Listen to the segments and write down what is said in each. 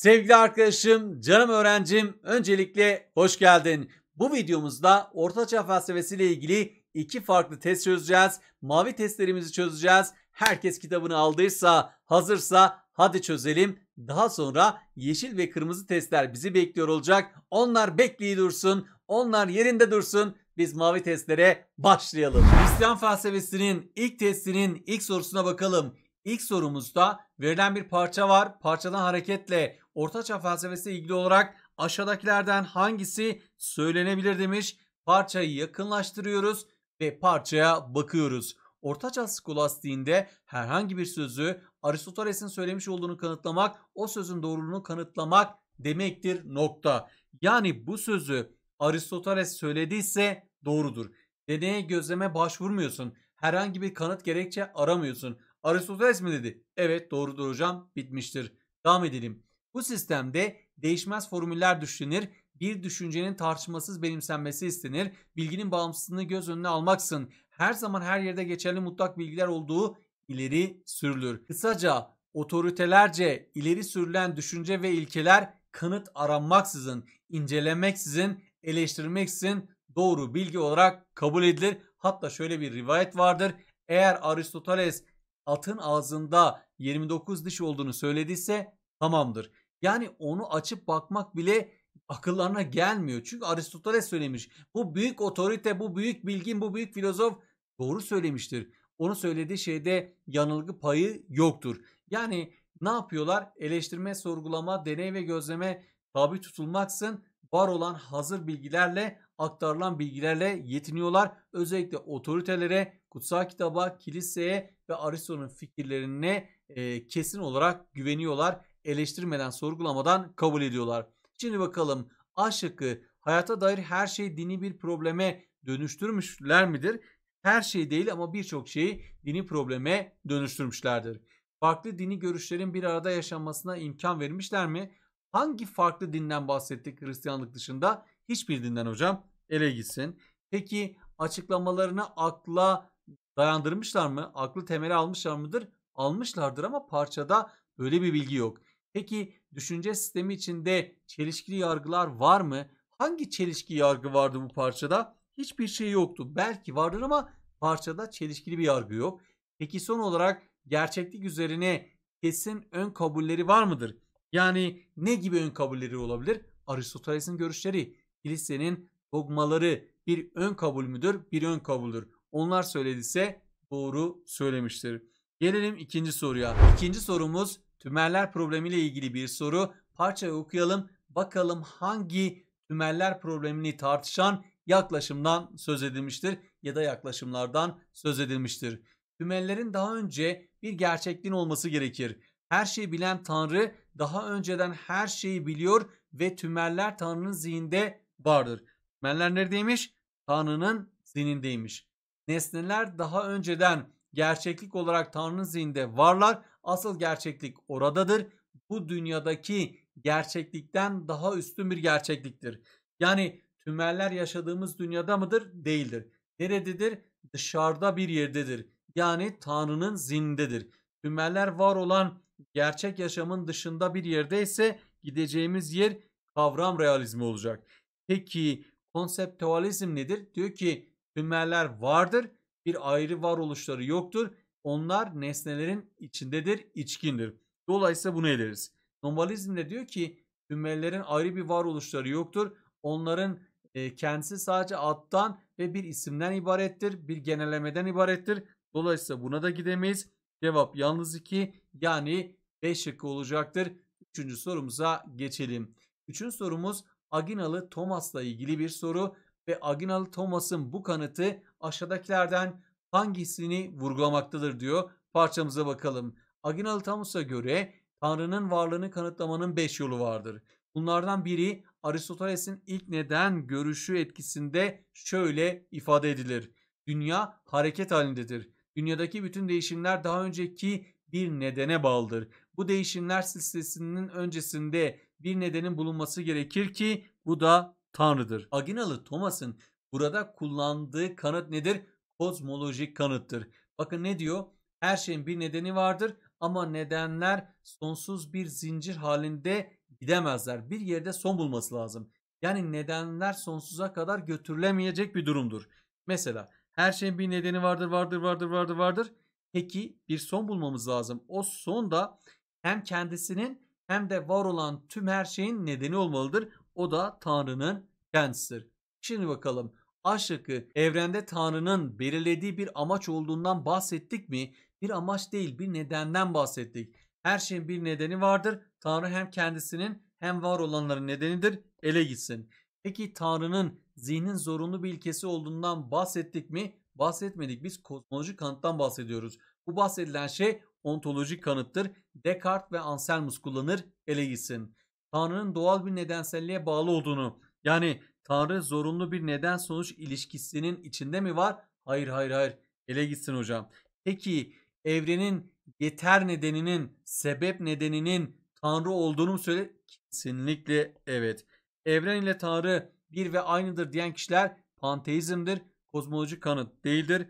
Sevgili arkadaşım, canım öğrencim, öncelikle hoş geldin. Bu videomuzda ortaçağ ile ilgili iki farklı test çözeceğiz. Mavi testlerimizi çözeceğiz. Herkes kitabını aldıysa, hazırsa hadi çözelim. Daha sonra yeşil ve kırmızı testler bizi bekliyor olacak. Onlar bekleyi dursun, onlar yerinde dursun. Biz mavi testlere başlayalım. İslam felsefesinin ilk testinin ilk sorusuna bakalım. İlk sorumuzda verilen bir parça var. Parçadan hareketle Ortaçağ felsefesiyle ilgili olarak aşağıdakilerden hangisi söylenebilir demiş. Parçayı yakınlaştırıyoruz ve parçaya bakıyoruz. Ortaçağ skolastiğinde herhangi bir sözü Aristoteles'in söylemiş olduğunu kanıtlamak, o sözün doğruluğunu kanıtlamak demektir nokta. Yani bu sözü Aristoteles söylediyse doğrudur. Deneye gözleme başvurmuyorsun. Herhangi bir kanıt gerekçe aramıyorsun. Aristoteles mi dedi? Evet doğrudur hocam bitmiştir. Devam edelim. Bu sistemde değişmez formüller düşünür, bir düşüncenin tartışmasız benimsenmesi istenir, bilginin bağımsızlığını göz önüne almaksın, her zaman her yerde geçerli mutlak bilgiler olduğu ileri sürülür. Kısaca otoritelerce ileri sürülen düşünce ve ilkeler kanıt aranmaksızın, incelemeksizin, eleştirmeksizin doğru bilgi olarak kabul edilir. Hatta şöyle bir rivayet vardır. Eğer Aristoteles atın ağzında 29 diş olduğunu söylediyse tamamdır. Yani onu açıp bakmak bile akıllarına gelmiyor. Çünkü Aristoteles söylemiş. Bu büyük otorite, bu büyük bilgin, bu büyük filozof doğru söylemiştir. Onun söylediği şeyde yanılgı payı yoktur. Yani ne yapıyorlar? Eleştirme, sorgulama, deney ve gözleme tabi tutulmaksın var olan hazır bilgilerle aktarılan bilgilerle yetiniyorlar. Özellikle otoritelere, kutsal kitaba, kiliseye ve Aristo'nun fikirlerine e, kesin olarak güveniyorlar eleştirmeden, sorgulamadan kabul ediyorlar. Şimdi bakalım A şıkkı hayata dair her şey dini bir probleme dönüştürmüşler midir? Her şey değil ama birçok şeyi dini probleme dönüştürmüşlerdir. Farklı dini görüşlerin bir arada yaşanmasına imkan vermişler mi? Hangi farklı dinden bahsettik Hristiyanlık dışında? Hiçbir dinden hocam ele gitsin. Peki açıklamalarını akla dayandırmışlar mı? Aklı temeli almışlar mıdır? Almışlardır ama parçada böyle bir bilgi yok. Peki düşünce sistemi içinde çelişkili yargılar var mı? Hangi çelişki yargı vardı bu parçada? Hiçbir şey yoktu. Belki vardır ama parçada çelişkili bir yargı yok. Peki son olarak gerçeklik üzerine kesin ön kabulleri var mıdır? Yani ne gibi ön kabulleri olabilir? Aristoteles'in görüşleri, kilisenin dogmaları bir ön kabul müdür? Bir ön kabuldür. Onlar söylediyse doğru söylemiştir. Gelelim ikinci soruya. İkinci sorumuz Tümerler problemiyle ilgili bir soru. Parçayı okuyalım. Bakalım hangi tümerler problemini tartışan yaklaşımdan söz edilmiştir ya da yaklaşımlardan söz edilmiştir. Tümellerin daha önce bir gerçekliğin olması gerekir. Her şeyi bilen Tanrı daha önceden her şeyi biliyor ve tümeller Tanrı'nın zihninde vardır. Tümeller neredeymiş? Tanrı'nın zihnindeymiş. Nesneler daha önceden gerçeklik olarak Tanrı zihinde varlar. Asıl gerçeklik oradadır. Bu dünyadaki gerçeklikten daha üstün bir gerçekliktir. Yani tümeller yaşadığımız dünyada mıdır? Değildir. Nerededir? Dışarıda bir yerdedir. Yani Tanrı'nın zindedir. Tümeller var olan gerçek yaşamın dışında bir yerde ise gideceğimiz yer kavram realizmi olacak. Peki konseptualizm nedir? Diyor ki tümeller vardır bir ayrı varoluşları yoktur. Onlar nesnelerin içindedir, içkindir. Dolayısıyla bunu ederiz. Normalizm de diyor ki tümellerin ayrı bir varoluşları yoktur. Onların e, kendisi sadece adtan ve bir isimden ibarettir. Bir genellemeden ibarettir. Dolayısıyla buna da gidemeyiz. Cevap yalnız 2 yani 5 şıkkı olacaktır. Üçüncü sorumuza geçelim. Üçüncü sorumuz Aginalı Thomas'la ilgili bir soru ve Aginalı Thomas'ın bu kanıtı aşağıdakilerden hangisini vurgulamaktadır diyor. Parçamıza bakalım. Aginalı Thomas'a göre Tanrı'nın varlığını kanıtlamanın 5 yolu vardır. Bunlardan biri Aristoteles'in ilk neden görüşü etkisinde şöyle ifade edilir. Dünya hareket halindedir. Dünyadaki bütün değişimler daha önceki bir nedene bağlıdır. Bu değişimler silsilesinin öncesinde bir nedenin bulunması gerekir ki bu da tanrıdır. Aginalı Thomas'ın burada kullandığı kanıt nedir? Kozmolojik kanıttır. Bakın ne diyor? Her şeyin bir nedeni vardır ama nedenler sonsuz bir zincir halinde gidemezler. Bir yerde son bulması lazım. Yani nedenler sonsuza kadar götürülemeyecek bir durumdur. Mesela her şeyin bir nedeni vardır, vardır, vardır, vardır, vardır. Peki bir son bulmamız lazım. O son da hem kendisinin hem de var olan tüm her şeyin nedeni olmalıdır. O da Tanrı'nın kendisidir. Şimdi bakalım aşkı. evrende Tanrı'nın belirlediği bir amaç olduğundan bahsettik mi? Bir amaç değil bir nedenden bahsettik. Her şeyin bir nedeni vardır. Tanrı hem kendisinin hem var olanların nedenidir. Ele gitsin. Peki Tanrı'nın zihnin zorunlu bir ilkesi olduğundan bahsettik mi? Bahsetmedik. Biz kozmolojik kanıttan bahsediyoruz. Bu bahsedilen şey ontolojik kanıttır. Descartes ve Anselmus kullanır ele gitsin. Tanrı'nın doğal bir nedenselliğe bağlı olduğunu yani Tanrı zorunlu bir neden sonuç ilişkisinin içinde mi var? Hayır hayır hayır ele gitsin hocam. Peki evrenin yeter nedeninin sebep nedeninin Tanrı olduğunu mu söyle? Kesinlikle evet. Evren ile Tanrı bir ve aynıdır diyen kişiler panteizmdir. Kozmolojik kanıt değildir.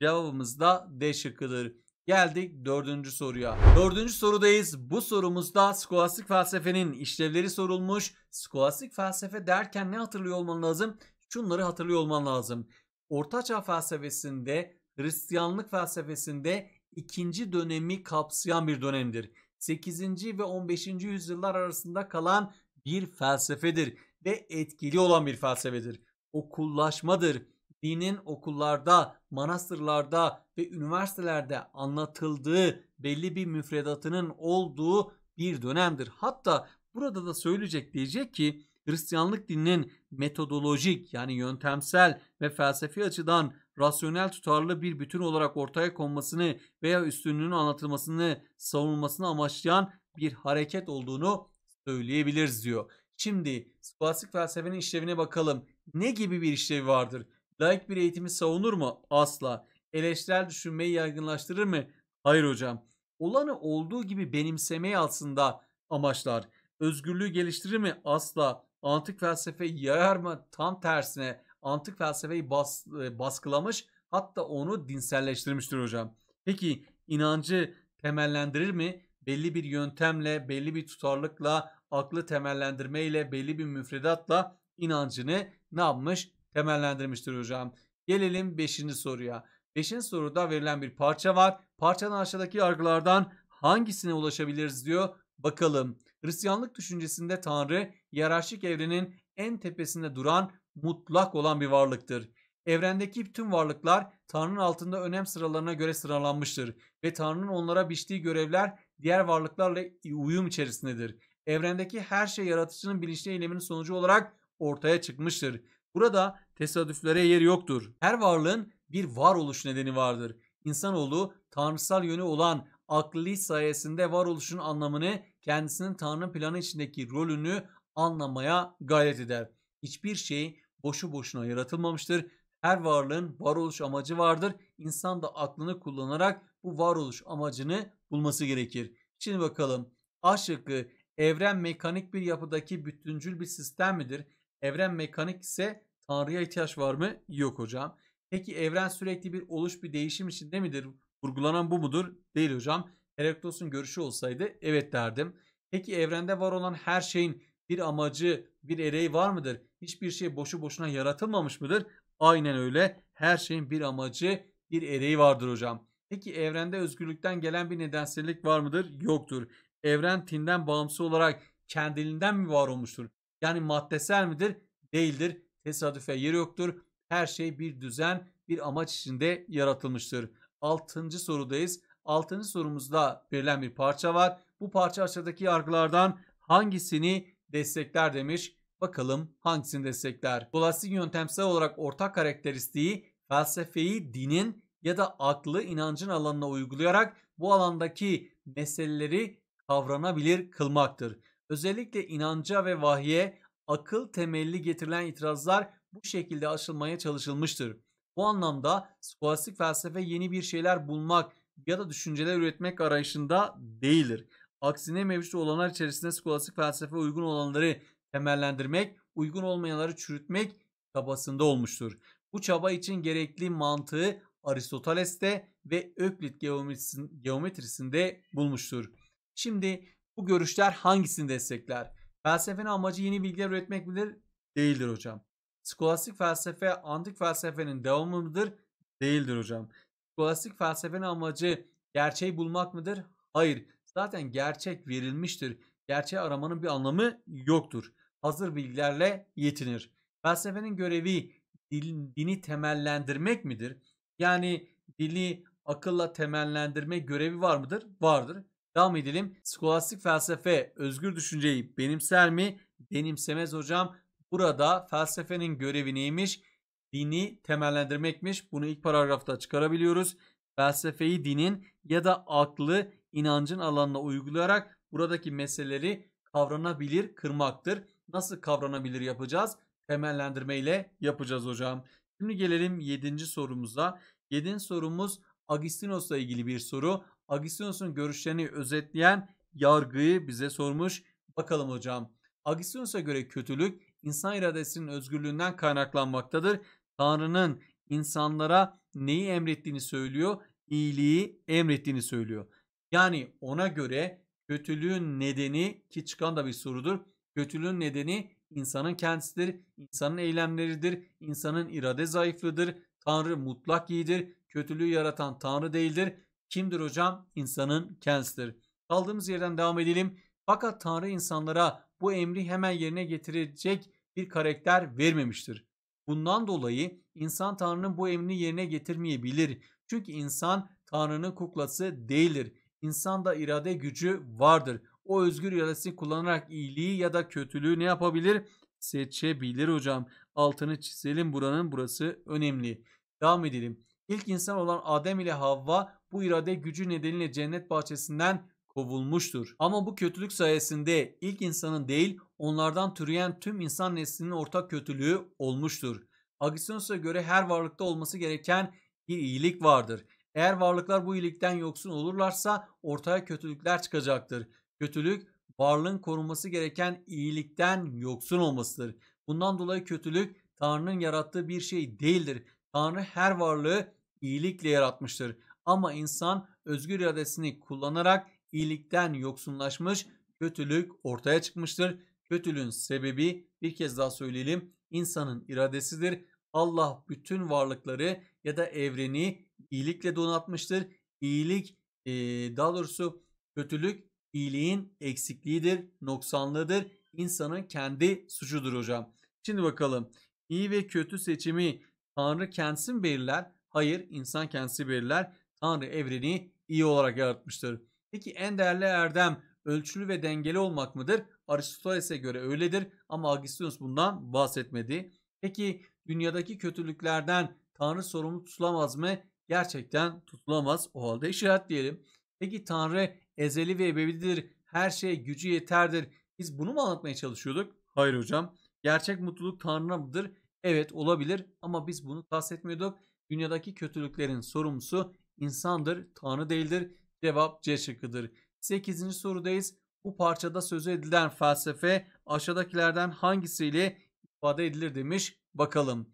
Cevabımız da D şıkkıdır. Geldik dördüncü soruya. Dördüncü sorudayız. Bu sorumuzda skolastik felsefenin işlevleri sorulmuş. Skolastik felsefe derken ne hatırlıyor olman lazım? Şunları hatırlıyor olman lazım. Ortaçağ felsefesinde, Hristiyanlık felsefesinde ikinci dönemi kapsayan bir dönemdir. 8. ve 15. yüzyıllar arasında kalan bir felsefedir ve etkili olan bir felsefedir. Okullaşmadır dinin okullarda, manastırlarda ve üniversitelerde anlatıldığı belli bir müfredatının olduğu bir dönemdir. Hatta burada da söyleyecek diyecek ki Hristiyanlık dininin metodolojik yani yöntemsel ve felsefi açıdan rasyonel tutarlı bir bütün olarak ortaya konmasını veya üstünlüğünün anlatılmasını savunmasını amaçlayan bir hareket olduğunu söyleyebiliriz diyor. Şimdi klasik felsefenin işlevine bakalım. Ne gibi bir işlevi vardır? Laik bir eğitimi savunur mu? Asla. Eleştirel düşünmeyi yaygınlaştırır mı? Hayır hocam. Olanı olduğu gibi benimsemeyi aslında amaçlar. Özgürlüğü geliştirir mi? Asla. Antik felsefe yayar mı? Tam tersine antik felsefeyi bas, e, baskılamış hatta onu dinselleştirmiştir hocam. Peki inancı temellendirir mi? Belli bir yöntemle, belli bir tutarlıkla, aklı temellendirmeyle, belli bir müfredatla inancını ne yapmış? temellendirmiştir hocam. Gelelim 5. soruya. 5. soruda verilen bir parça var. Parçanın aşağıdaki yargılardan hangisine ulaşabiliriz diyor. Bakalım. Hristiyanlık düşüncesinde Tanrı yararşik evrenin en tepesinde duran mutlak olan bir varlıktır. Evrendeki tüm varlıklar Tanrı'nın altında önem sıralarına göre sıralanmıştır ve Tanrı'nın onlara biçtiği görevler diğer varlıklarla uyum içerisindedir. Evrendeki her şey yaratıcının bilinçli eyleminin sonucu olarak ortaya çıkmıştır. Burada tesadüflere yer yoktur. Her varlığın bir varoluş nedeni vardır. İnsanoğlu tanrısal yönü olan aklı sayesinde varoluşun anlamını kendisinin Tanrı'nın planı içindeki rolünü anlamaya gayret eder. Hiçbir şey boşu boşuna yaratılmamıştır. Her varlığın varoluş amacı vardır. İnsan da aklını kullanarak bu varoluş amacını bulması gerekir. Şimdi bakalım A şıkkı evren mekanik bir yapıdaki bütüncül bir sistem midir? Evren mekanik ise Tanrı'ya ihtiyaç var mı? Yok hocam. Peki evren sürekli bir oluş bir değişim içinde midir? Vurgulanan bu mudur? Değil hocam. Heraklitos'un görüşü olsaydı evet derdim. Peki evrende var olan her şeyin bir amacı, bir ereği var mıdır? Hiçbir şey boşu boşuna yaratılmamış mıdır? Aynen öyle. Her şeyin bir amacı, bir ereği vardır hocam. Peki evrende özgürlükten gelen bir nedensellik var mıdır? Yoktur. Evren tinden bağımsız olarak kendiliğinden mi var olmuştur? Yani maddesel midir? Değildir tesadüfe yeri yoktur. Her şey bir düzen, bir amaç içinde yaratılmıştır. Altıncı sorudayız. Altıncı sorumuzda verilen bir parça var. Bu parça aşağıdaki yargılardan hangisini destekler demiş. Bakalım hangisini destekler. Dolayısıyla yöntemsel olarak ortak karakteristiği felsefeyi dinin ya da aklı inancın alanına uygulayarak bu alandaki meseleleri kavranabilir kılmaktır. Özellikle inanca ve vahiye akıl temelli getirilen itirazlar bu şekilde aşılmaya çalışılmıştır. Bu anlamda skolastik felsefe yeni bir şeyler bulmak ya da düşünceler üretmek arayışında değildir. Aksine mevcut olanlar içerisinde skolastik felsefe uygun olanları temellendirmek, uygun olmayanları çürütmek çabasında olmuştur. Bu çaba için gerekli mantığı Aristoteles'te ve Öklit geometrisinde bulmuştur. Şimdi bu görüşler hangisini destekler? Felsefenin amacı yeni bilgiler üretmek midir? Değildir hocam. Skolastik felsefe antik felsefenin devamı mıdır? Değildir hocam. Skolastik felsefenin amacı gerçeği bulmak mıdır? Hayır. Zaten gerçek verilmiştir. Gerçeği aramanın bir anlamı yoktur. Hazır bilgilerle yetinir. Felsefenin görevi dini temellendirmek midir? Yani dili akılla temellendirme görevi var mıdır? Vardır. Devam edelim. Skolastik felsefe özgür düşünceyi benimser mi? Benimsemez hocam. Burada felsefenin görevi neymiş? Dini temellendirmekmiş. Bunu ilk paragrafta çıkarabiliyoruz. Felsefeyi dinin ya da aklı inancın alanına uygulayarak buradaki meseleleri kavranabilir kırmaktır. Nasıl kavranabilir yapacağız? Temellendirme ile yapacağız hocam. Şimdi gelelim 7. sorumuza. 7. sorumuz Agustinus'la ilgili bir soru. Agisinos'un görüşlerini özetleyen yargıyı bize sormuş. Bakalım hocam. Agisinos'a göre kötülük insan iradesinin özgürlüğünden kaynaklanmaktadır. Tanrı'nın insanlara neyi emrettiğini söylüyor, iyiliği emrettiğini söylüyor. Yani ona göre kötülüğün nedeni ki çıkan da bir sorudur. Kötülüğün nedeni insanın kendisidir, insanın eylemleridir, insanın irade zayıflıdır. Tanrı mutlak iyidir, kötülüğü yaratan Tanrı değildir kimdir hocam? İnsanın kendisidir. Kaldığımız yerden devam edelim. Fakat Tanrı insanlara bu emri hemen yerine getirecek bir karakter vermemiştir. Bundan dolayı insan Tanrı'nın bu emrini yerine getirmeyebilir. Çünkü insan Tanrı'nın kuklası değildir. İnsanda irade gücü vardır. O özgür iradesini kullanarak iyiliği ya da kötülüğü ne yapabilir? Seçebilir hocam. Altını çizelim buranın burası önemli. Devam edelim. İlk insan olan Adem ile Havva bu irade gücü nedeniyle cennet bahçesinden kovulmuştur. Ama bu kötülük sayesinde ilk insanın değil onlardan türeyen tüm insan neslinin ortak kötülüğü olmuştur. Agustinus'a göre her varlıkta olması gereken bir iyilik vardır. Eğer varlıklar bu iyilikten yoksun olurlarsa ortaya kötülükler çıkacaktır. Kötülük varlığın korunması gereken iyilikten yoksun olmasıdır. Bundan dolayı kötülük Tanrı'nın yarattığı bir şey değildir. Tanrı her varlığı iyilikle yaratmıştır. Ama insan özgür iradesini kullanarak iyilikten yoksunlaşmış, kötülük ortaya çıkmıştır. Kötülüğün sebebi bir kez daha söyleyelim insanın iradesidir. Allah bütün varlıkları ya da evreni iyilikle donatmıştır. İyilik e, daha doğrusu kötülük iyiliğin eksikliğidir, noksanlığıdır. İnsanın kendi suçudur hocam. Şimdi bakalım iyi ve kötü seçimi Tanrı kendisi mi belirler? Hayır insan kendisi belirler. Tanrı evreni iyi olarak yaratmıştır. Peki en değerli erdem ölçülü ve dengeli olmak mıdır? Aristoteles'e göre öyledir ama Agustinus bundan bahsetmedi. Peki dünyadaki kötülüklerden Tanrı sorumlu tutulamaz mı? Gerçekten tutulamaz. O halde işaret diyelim. Peki Tanrı ezeli ve ebedidir. Her şeye gücü yeterdir. Biz bunu mu anlatmaya çalışıyorduk? Hayır hocam. Gerçek mutluluk Tanrı'na mıdır? Evet olabilir ama biz bunu kastetmiyorduk. Dünyadaki kötülüklerin sorumlusu insandır, Tanrı değildir. Cevap C şıkkıdır. 8. sorudayız. Bu parçada sözü edilen felsefe aşağıdakilerden hangisiyle ifade edilir demiş. Bakalım.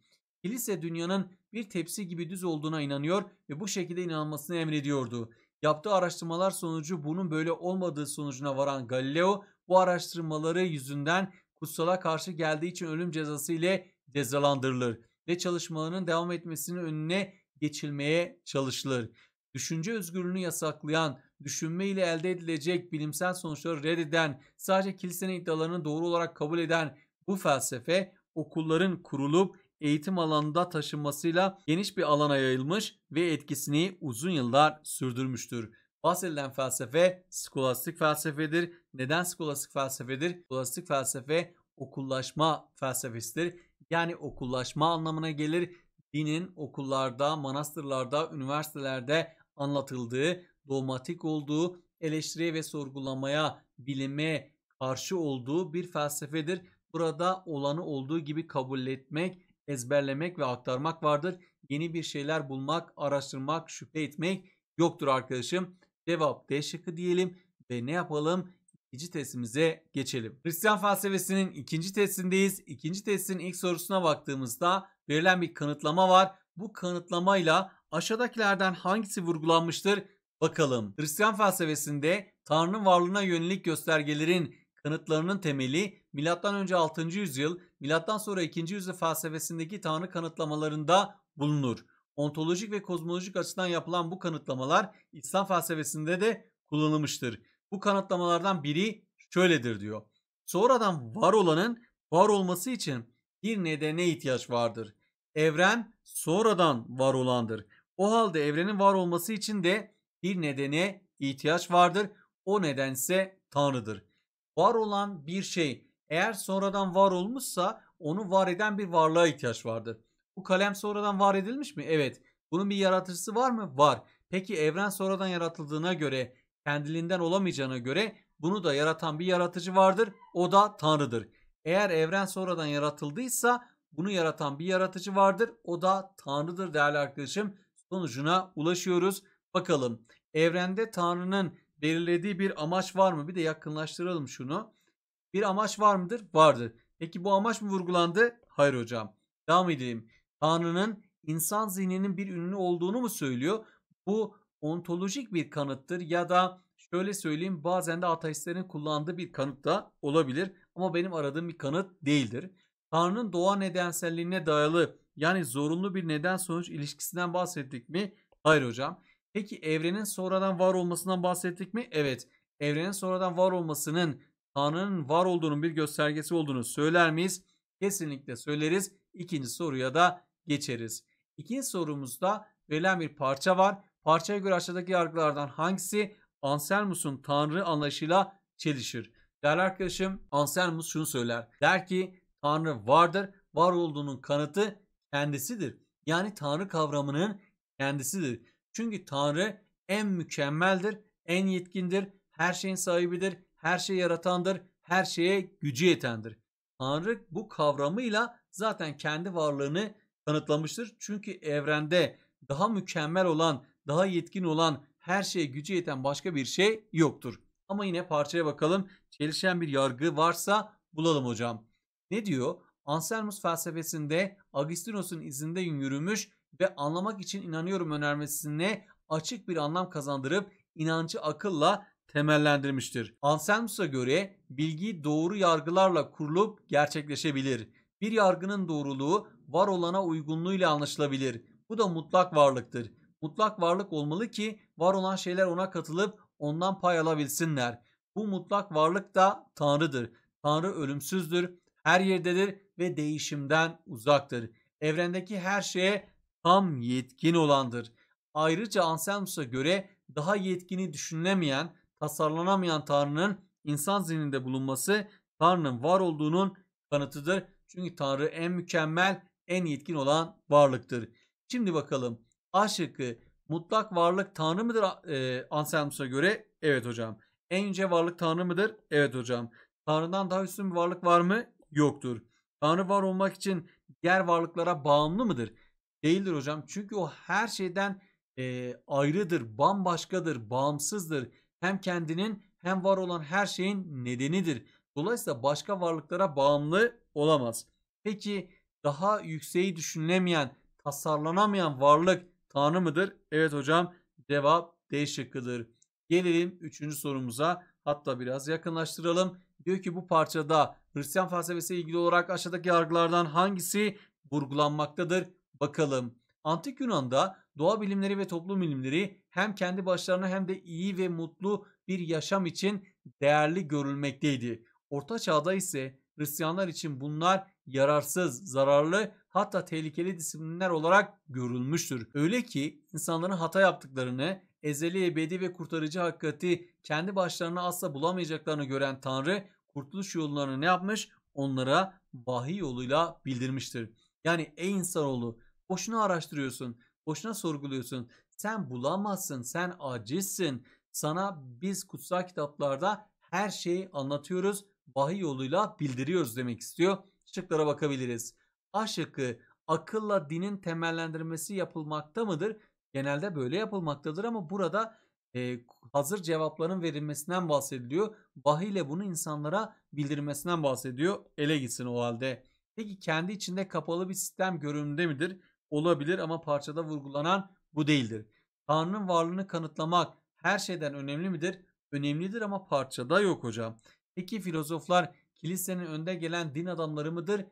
Kilise dünyanın bir tepsi gibi düz olduğuna inanıyor ve bu şekilde inanmasını emrediyordu. Yaptığı araştırmalar sonucu bunun böyle olmadığı sonucuna varan Galileo bu araştırmaları yüzünden kutsala karşı geldiği için ölüm cezası ile cezalandırılır ve çalışmalarının devam etmesinin önüne geçilmeye çalışılır. Düşünce özgürlüğünü yasaklayan, düşünme ile elde edilecek bilimsel sonuçları reddeden, sadece kilisenin iddialarını doğru olarak kabul eden bu felsefe okulların kurulup eğitim alanında taşınmasıyla geniş bir alana yayılmış ve etkisini uzun yıllar sürdürmüştür. Bahsedilen felsefe skolastik felsefedir. Neden skolastik felsefedir? Skolastik felsefe okullaşma felsefesidir. Yani okullaşma anlamına gelir dinin okullarda, manastırlarda, üniversitelerde anlatıldığı, dogmatik olduğu, eleştiriye ve sorgulamaya, bilime karşı olduğu bir felsefedir. Burada olanı olduğu gibi kabul etmek, ezberlemek ve aktarmak vardır. Yeni bir şeyler bulmak, araştırmak, şüphe etmek yoktur arkadaşım. Cevap D şıkkı diyelim ve ne yapalım? İkinci testimize geçelim. Hristiyan felsefesinin ikinci testindeyiz. İkinci testin ilk sorusuna baktığımızda verilen bir kanıtlama var. Bu kanıtlamayla aşağıdakilerden hangisi vurgulanmıştır? Bakalım. Hristiyan felsefesinde Tanrı'nın varlığına yönelik göstergelerin kanıtlarının temeli Milattan önce 6. yüzyıl, Milattan sonra 2. yüzyıl felsefesindeki Tanrı kanıtlamalarında bulunur. Ontolojik ve kozmolojik açıdan yapılan bu kanıtlamalar İslam felsefesinde de kullanılmıştır. Bu kanıtlamalardan biri şöyledir diyor. Sonradan var olanın var olması için bir nedene ihtiyaç vardır. Evren sonradan var olandır. O halde evrenin var olması için de bir nedene ihtiyaç vardır. O nedense Tanrı'dır. Var olan bir şey eğer sonradan var olmuşsa onu var eden bir varlığa ihtiyaç vardır. Bu kalem sonradan var edilmiş mi? Evet. Bunun bir yaratıcısı var mı? Var. Peki evren sonradan yaratıldığına göre kendiliğinden olamayacağına göre bunu da yaratan bir yaratıcı vardır. O da Tanrı'dır. Eğer evren sonradan yaratıldıysa bunu yaratan bir yaratıcı vardır. O da Tanrı'dır değerli arkadaşım. Sonucuna ulaşıyoruz. Bakalım evrende Tanrı'nın belirlediği bir amaç var mı? Bir de yakınlaştıralım şunu. Bir amaç var mıdır? Vardır. Peki bu amaç mı vurgulandı? Hayır hocam. Devam edeyim. Tanrı'nın insan zihninin bir ünlü olduğunu mu söylüyor? Bu ontolojik bir kanıttır ya da şöyle söyleyeyim bazen de ateistlerin kullandığı bir kanıt da olabilir. Ama benim aradığım bir kanıt değildir. Tanrı'nın doğa nedenselliğine dayalı yani zorunlu bir neden sonuç ilişkisinden bahsettik mi? Hayır hocam. Peki evrenin sonradan var olmasından bahsettik mi? Evet. Evrenin sonradan var olmasının Tanrı'nın var olduğunun bir göstergesi olduğunu söyler miyiz? Kesinlikle söyleriz. İkinci soruya da geçeriz. İkinci sorumuzda verilen bir parça var. Parçaya göre aşağıdaki yargılardan hangisi Anselmus'un Tanrı anlayışıyla çelişir? Değerli arkadaşım Anselmus şunu söyler. Der ki Tanrı vardır. Var olduğunun kanıtı kendisidir. Yani Tanrı kavramının kendisidir. Çünkü Tanrı en mükemmeldir, en yetkindir, her şeyin sahibidir, her şeyi yaratandır, her şeye gücü yetendir. Tanrı bu kavramıyla zaten kendi varlığını kanıtlamıştır. Çünkü evrende daha mükemmel olan, daha yetkin olan, her şeye gücü yeten başka bir şey yoktur. Ama yine parçaya bakalım. Çelişen bir yargı varsa bulalım hocam. Ne diyor? Anselmus felsefesinde Agustinus'un izinde yürümüş ve anlamak için inanıyorum önermesine açık bir anlam kazandırıp inancı akılla temellendirmiştir. Anselmus'a göre bilgi doğru yargılarla kurulup gerçekleşebilir. Bir yargının doğruluğu var olana uygunluğuyla anlaşılabilir. Bu da mutlak varlıktır. Mutlak varlık olmalı ki var olan şeyler ona katılıp ondan pay alabilsinler. Bu mutlak varlık da Tanrı'dır. Tanrı ölümsüzdür her yerdedir ve değişimden uzaktır. Evrendeki her şeye tam yetkin olandır. Ayrıca Anselmus'a göre daha yetkini düşünülemeyen, tasarlanamayan Tanrı'nın insan zihninde bulunması Tanrı'nın var olduğunun kanıtıdır. Çünkü Tanrı en mükemmel, en yetkin olan varlıktır. Şimdi bakalım A şıkkı mutlak varlık Tanrı mıdır e, Anselmus'a göre? Evet hocam. En yüce varlık Tanrı mıdır? Evet hocam. Tanrı'dan daha üstün bir varlık var mı? yoktur. Tanrı var olmak için diğer varlıklara bağımlı mıdır? Değildir hocam. Çünkü o her şeyden e, ayrıdır, bambaşkadır, bağımsızdır. Hem kendinin hem var olan her şeyin nedenidir. Dolayısıyla başka varlıklara bağımlı olamaz. Peki daha yükseği düşünülemeyen, tasarlanamayan varlık Tanrı mıdır? Evet hocam cevap D şıkkıdır. Gelelim 3. sorumuza hatta biraz yakınlaştıralım. Diyor ki bu parçada Hristiyan felsefesiyle ilgili olarak aşağıdaki yargılardan hangisi vurgulanmaktadır? Bakalım. Antik Yunan'da doğa bilimleri ve toplum bilimleri hem kendi başlarına hem de iyi ve mutlu bir yaşam için değerli görülmekteydi. Orta çağda ise Hristiyanlar için bunlar yararsız, zararlı hatta tehlikeli disiplinler olarak görülmüştür. Öyle ki insanların hata yaptıklarını, ezeli ebedi ve kurtarıcı hakikati kendi başlarına asla bulamayacaklarını gören Tanrı kurtuluş yollarını ne yapmış? Onlara vahiy yoluyla bildirmiştir. Yani ey insanoğlu boşuna araştırıyorsun, boşuna sorguluyorsun. Sen bulamazsın, sen acizsin. Sana biz kutsal kitaplarda her şeyi anlatıyoruz, vahiy yoluyla bildiriyoruz demek istiyor. Şıklara bakabiliriz. A şıkkı akılla dinin temellendirmesi yapılmakta mıdır? Genelde böyle yapılmaktadır ama burada e, hazır cevapların verilmesinden bahsediliyor. Vahiy bunu insanlara bildirmesinden bahsediyor. Ele gitsin o halde. Peki kendi içinde kapalı bir sistem görünümde midir? Olabilir ama parçada vurgulanan bu değildir. Tanrı'nın varlığını kanıtlamak her şeyden önemli midir? Önemlidir ama parçada yok hocam. Peki filozoflar kilisenin önde gelen din adamları mıdır?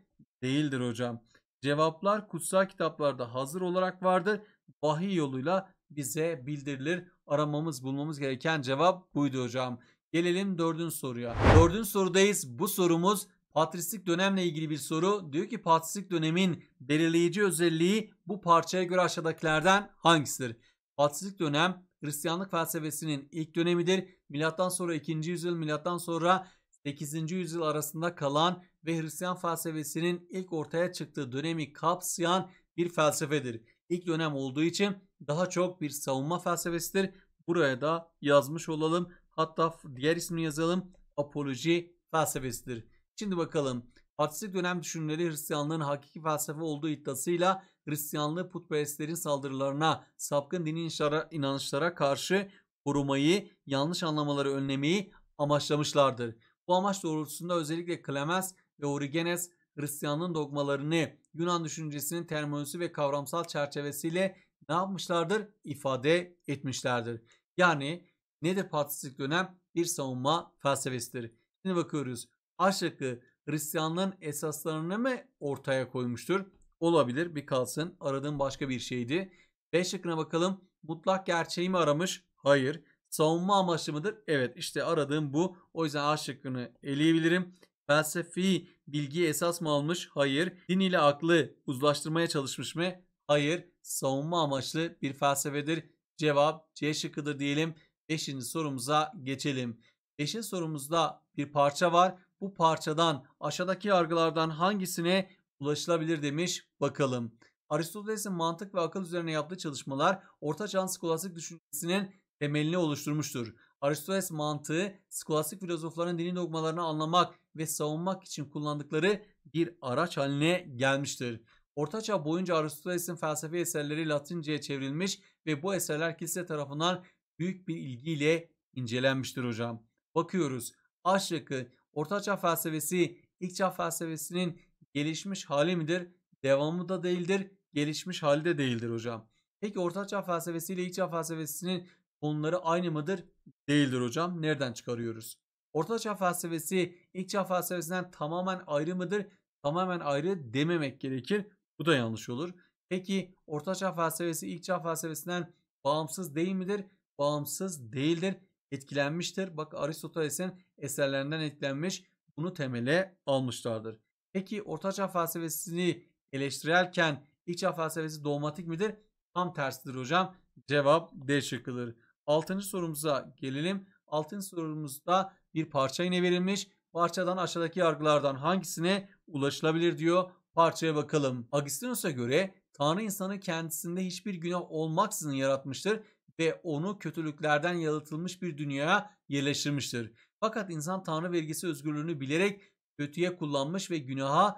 Değildir hocam. Cevaplar kutsal kitaplarda hazır olarak vardır. Vahiy yoluyla bize bildirilir. Aramamız bulmamız gereken cevap buydu hocam. Gelelim dördüncü soruya. Dördüncü sorudayız. Bu sorumuz patristik dönemle ilgili bir soru. Diyor ki patristik dönemin belirleyici özelliği bu parçaya göre aşağıdakilerden hangisidir? Patristik dönem Hristiyanlık felsefesinin ilk dönemidir. Milattan sonra 2. yüzyıl, milattan sonra 8. yüzyıl arasında kalan ve Hristiyan felsefesinin ilk ortaya çıktığı dönemi kapsayan bir felsefedir ilk dönem olduğu için daha çok bir savunma felsefesidir. Buraya da yazmış olalım. Hatta diğer ismini yazalım. Apoloji felsefesidir. Şimdi bakalım. Patristik dönem düşünürleri Hristiyanlığın hakiki felsefe olduğu iddiasıyla Hristiyanlığı putperestlerin saldırılarına, sapkın dini inanışlara karşı korumayı, yanlış anlamaları önlemeyi amaçlamışlardır. Bu amaç doğrultusunda özellikle Clemens ve Origenes Hristiyanlığın dogmalarını Yunan düşüncesinin terminolojisi ve kavramsal çerçevesiyle ne yapmışlardır? İfade etmişlerdir. Yani ne de patristik dönem bir savunma felsefesidir. Şimdi bakıyoruz. aşkı Hristiyanlığın esaslarını mı ortaya koymuştur? Olabilir bir kalsın. Aradığım başka bir şeydi. B şıkkına bakalım. Mutlak gerçeği mi aramış? Hayır. Savunma amaçlı mıdır? Evet işte aradığım bu. O yüzden A şıkkını eleyebilirim felsefi bilgiyi esas mı almış? Hayır. Din ile aklı uzlaştırmaya çalışmış mı? Hayır. Savunma amaçlı bir felsefedir. Cevap C şıkkıdır diyelim. Beşinci sorumuza geçelim. Beşinci sorumuzda bir parça var. Bu parçadan aşağıdaki yargılardan hangisine ulaşılabilir demiş bakalım. Aristoteles'in mantık ve akıl üzerine yaptığı çalışmalar Orta Çağ skolastik düşüncesinin temelini oluşturmuştur. Aristoteles mantığı skolastik filozofların dini dogmalarını anlamak ve savunmak için kullandıkları bir araç haline gelmiştir. Ortaçağ boyunca Aristoteles'in felsefe eserleri Latince'ye çevrilmiş ve bu eserler kilise tarafından büyük bir ilgiyle incelenmiştir hocam. Bakıyoruz. A şıkkı Ortaçağ felsefesi ilk çağ felsefesinin gelişmiş hali midir? Devamı da değildir. Gelişmiş hali de değildir hocam. Peki Ortaçağ felsefesi ile ilk çağ felsefesinin konuları aynı mıdır? Değildir hocam. Nereden çıkarıyoruz? Orta felsefesi ilk çağ felsefesinden tamamen ayrı mıdır? Tamamen ayrı dememek gerekir. Bu da yanlış olur. Peki orta felsefesi ilk çağ felsefesinden bağımsız değil midir? Bağımsız değildir. Etkilenmiştir. Bak Aristoteles'in eserlerinden etkilenmiş. Bunu temele almışlardır. Peki orta felsefesini eleştirirken ilk çağ felsefesi dogmatik midir? Tam tersidir hocam. Cevap D şıkkıdır. Altıncı sorumuza gelelim. Altıncı sorumuzda bir parça yine verilmiş. Parçadan aşağıdaki yargılardan hangisine ulaşılabilir diyor. Parçaya bakalım. Agustinus'a göre Tanrı insanı kendisinde hiçbir günah olmaksızın yaratmıştır ve onu kötülüklerden yalıtılmış bir dünyaya yerleştirmiştir. Fakat insan Tanrı vergisi özgürlüğünü bilerek kötüye kullanmış ve günaha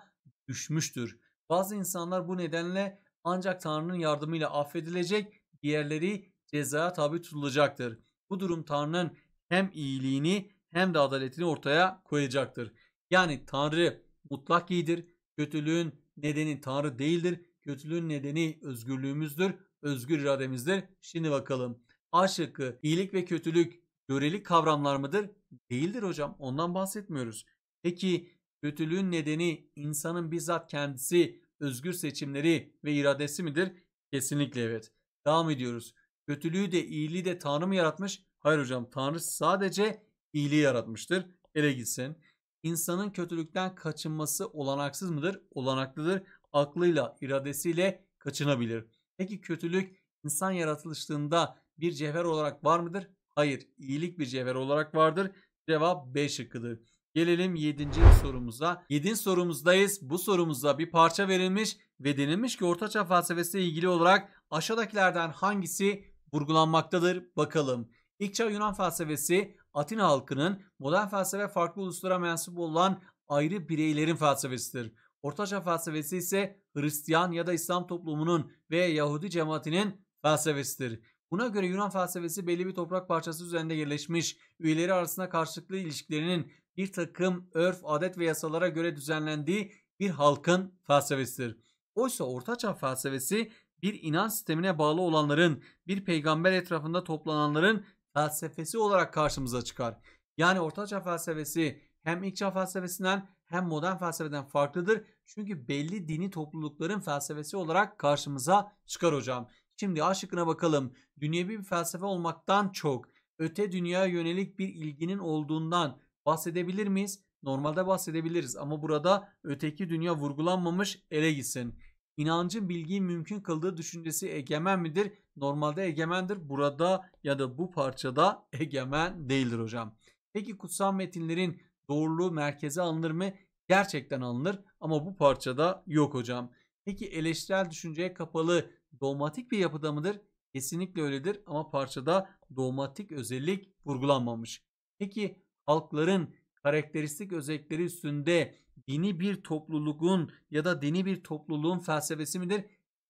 düşmüştür. Bazı insanlar bu nedenle ancak Tanrı'nın yardımıyla affedilecek, diğerleri ceza tabi tutulacaktır. Bu durum Tanrı'nın hem iyiliğini hem de adaletini ortaya koyacaktır. Yani Tanrı mutlak iyidir. Kötülüğün nedeni Tanrı değildir. Kötülüğün nedeni özgürlüğümüzdür. Özgür irademizdir. Şimdi bakalım. A şıkkı iyilik ve kötülük görelik kavramlar mıdır? Değildir hocam. Ondan bahsetmiyoruz. Peki kötülüğün nedeni insanın bizzat kendisi, özgür seçimleri ve iradesi midir? Kesinlikle evet. Devam ediyoruz. Kötülüğü de iyiliği de Tanrı mı yaratmış? Hayır hocam Tanrı sadece iyiliği yaratmıştır. Ele gitsin. İnsanın kötülükten kaçınması olanaksız mıdır? Olanaklıdır. Aklıyla, iradesiyle kaçınabilir. Peki kötülük insan yaratılışında bir cevher olarak var mıdır? Hayır. İyilik bir cevher olarak vardır. Cevap B şıkkıdır. Gelelim 7. sorumuza. 7. sorumuzdayız. Bu sorumuzda bir parça verilmiş ve denilmiş ki ortaçağ felsefesiyle ilgili olarak aşağıdakilerden hangisi vurgulanmaktadır. Bakalım. İlk çağ Yunan felsefesi Atina halkının modern felsefe farklı uluslara mensup olan ayrı bireylerin felsefesidir. Ortaçağ felsefesi ise Hristiyan ya da İslam toplumunun ve Yahudi cemaatinin felsefesidir. Buna göre Yunan felsefesi belli bir toprak parçası üzerinde yerleşmiş, üyeleri arasında karşılıklı ilişkilerinin bir takım örf, adet ve yasalara göre düzenlendiği bir halkın felsefesidir. Oysa Ortaçağ felsefesi bir inanç sistemine bağlı olanların, bir peygamber etrafında toplananların felsefesi olarak karşımıza çıkar. Yani Ortaçağ felsefesi hem ilk çağ felsefesinden hem modern felsefeden farklıdır. Çünkü belli dini toplulukların felsefesi olarak karşımıza çıkar hocam. Şimdi A şıkkına bakalım. Dünyevi bir felsefe olmaktan çok öte dünyaya yönelik bir ilginin olduğundan bahsedebilir miyiz? Normalde bahsedebiliriz ama burada öteki dünya vurgulanmamış ele gitsin inancın bilgiyi mümkün kıldığı düşüncesi egemen midir? Normalde egemendir. Burada ya da bu parçada egemen değildir hocam. Peki kutsal metinlerin doğruluğu merkeze alınır mı? Gerçekten alınır ama bu parçada yok hocam. Peki eleştirel düşünceye kapalı dogmatik bir yapıda mıdır? Kesinlikle öyledir ama parçada dogmatik özellik vurgulanmamış. Peki halkların karakteristik özellikleri üstünde dini bir topluluğun ya da dini bir topluluğun felsefesi midir?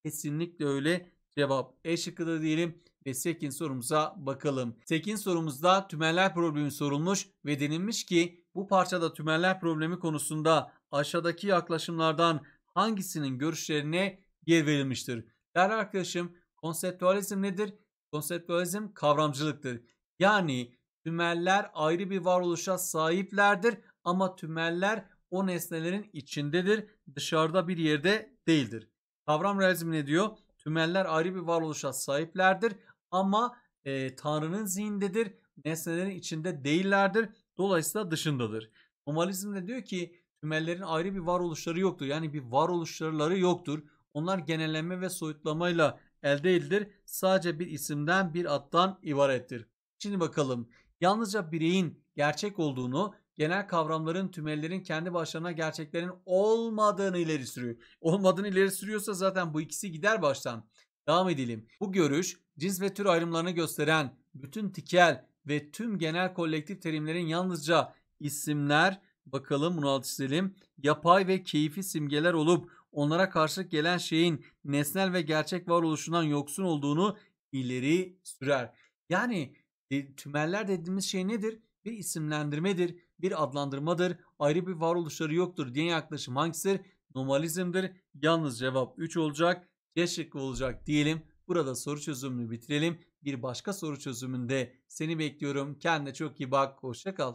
Kesinlikle öyle cevap E şıkkıda diyelim ve 8 sorumuza bakalım. 8 sorumuzda tümeller problemi sorulmuş ve denilmiş ki bu parçada tümeller problemi konusunda aşağıdaki yaklaşımlardan hangisinin görüşlerine yer verilmiştir? Değerli arkadaşım konseptualizm nedir? Konseptualizm kavramcılıktır. Yani tümeller ayrı bir varoluşa sahiplerdir ama tümeller o nesnelerin içindedir, dışarıda bir yerde değildir. Kavram realizmi ne diyor? Tümeller ayrı bir varoluşa sahiplerdir ama e, Tanrı'nın zihindedir, nesnelerin içinde değillerdir, dolayısıyla dışındadır. Nomalizm de diyor ki tümellerin ayrı bir varoluşları yoktur. Yani bir varoluşları yoktur. Onlar genellenme ve soyutlamayla elde değildir. Sadece bir isimden bir attan ibarettir. Şimdi bakalım yalnızca bireyin gerçek olduğunu genel kavramların, tümellerin kendi başlarına gerçeklerin olmadığını ileri sürüyor. Olmadığını ileri sürüyorsa zaten bu ikisi gider baştan. Devam edelim. Bu görüş cins ve tür ayrımlarını gösteren bütün tikel ve tüm genel kolektif terimlerin yalnızca isimler, bakalım bunu alt çizelim, yapay ve keyfi simgeler olup onlara karşılık gelen şeyin nesnel ve gerçek varoluşundan yoksun olduğunu ileri sürer. Yani e, tümeller dediğimiz şey nedir? Bir isimlendirmedir bir adlandırmadır. Ayrı bir varoluşları yoktur diye yaklaşım hangisidir? Normalizmdir. Yalnız cevap 3 olacak. C şıkkı olacak diyelim. Burada soru çözümünü bitirelim. Bir başka soru çözümünde seni bekliyorum. Kendine çok iyi bak. Hoşça kal.